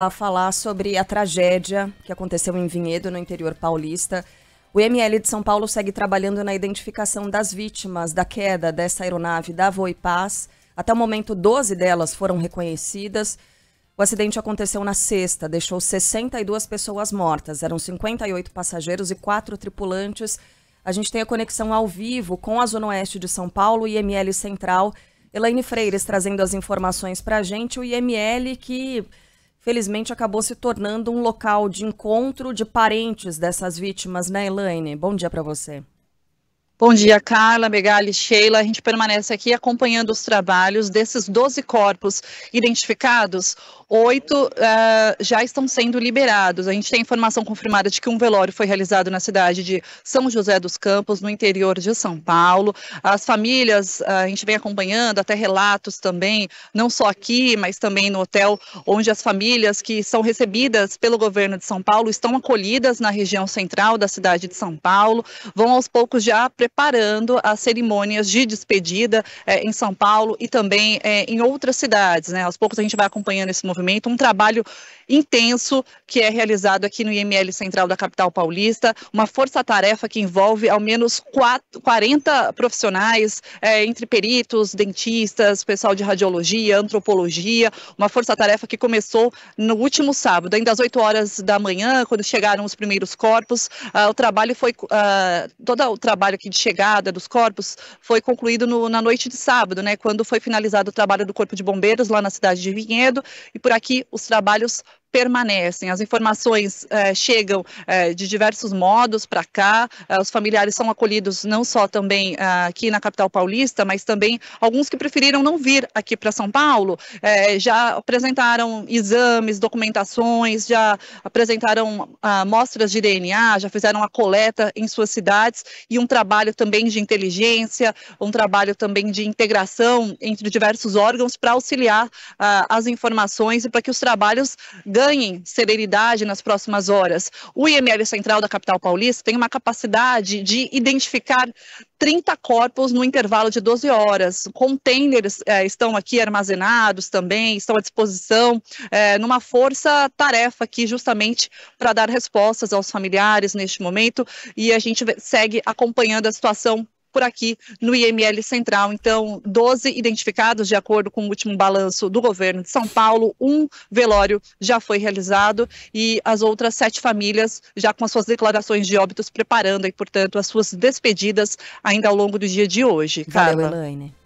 a falar sobre a tragédia que aconteceu em Vinhedo, no interior paulista. O ML de São Paulo segue trabalhando na identificação das vítimas da queda dessa aeronave da Voipaz. Até o momento, 12 delas foram reconhecidas. O acidente aconteceu na sexta, deixou 62 pessoas mortas. Eram 58 passageiros e 4 tripulantes. A gente tem a conexão ao vivo com a Zona Oeste de São Paulo e IML Central. Elaine Freires trazendo as informações para a gente. O IML que felizmente acabou se tornando um local de encontro de parentes dessas vítimas, né, Elaine? Bom dia para você. Bom dia, Carla, Megali, Sheila. A gente permanece aqui acompanhando os trabalhos desses 12 corpos identificados. Oito uh, já estão sendo liberados. A gente tem informação confirmada de que um velório foi realizado na cidade de São José dos Campos, no interior de São Paulo. As famílias, uh, a gente vem acompanhando até relatos também, não só aqui, mas também no hotel, onde as famílias que são recebidas pelo governo de São Paulo estão acolhidas na região central da cidade de São Paulo, vão aos poucos já preparando as cerimônias de despedida é, em São Paulo e também é, em outras cidades. Né? Aos poucos a gente vai acompanhando esse movimento, um trabalho intenso que é realizado aqui no IML Central da capital paulista, uma força-tarefa que envolve ao menos 40 profissionais, é, entre peritos, dentistas, pessoal de radiologia, antropologia, uma força-tarefa que começou no último sábado, ainda às 8 horas da manhã, quando chegaram os primeiros corpos. Ah, o trabalho foi ah, todo o trabalho que de chegada dos corpos foi concluído no, na noite de sábado, né, quando foi finalizado o trabalho do Corpo de Bombeiros lá na cidade de Vinhedo, e por aqui os trabalhos permanecem. As informações eh, chegam eh, de diversos modos para cá, eh, os familiares são acolhidos não só também aqui na capital paulista, mas também alguns que preferiram não vir aqui para São Paulo, já apresentaram exames, documentações, já apresentaram amostras ah, de DNA, já fizeram a coleta em suas cidades e um trabalho também de inteligência, um trabalho também de integração entre diversos órgãos para auxiliar ah, as informações e para que os trabalhos ganhem celeridade nas próximas horas. O IML Central da capital paulista tem uma capacidade de identificar 30 corpos no intervalo de 12 horas. Containers é, estão aqui armazenados também, estão à disposição, é, numa força-tarefa aqui, justamente para dar respostas aos familiares neste momento. E a gente segue acompanhando a situação por aqui no IML Central. Então, 12 identificados, de acordo com o último balanço do governo de São Paulo, um velório já foi realizado e as outras sete famílias já com as suas declarações de óbitos preparando e, portanto, as suas despedidas ainda ao longo do dia de hoje. Carla. Valeu, Elaine.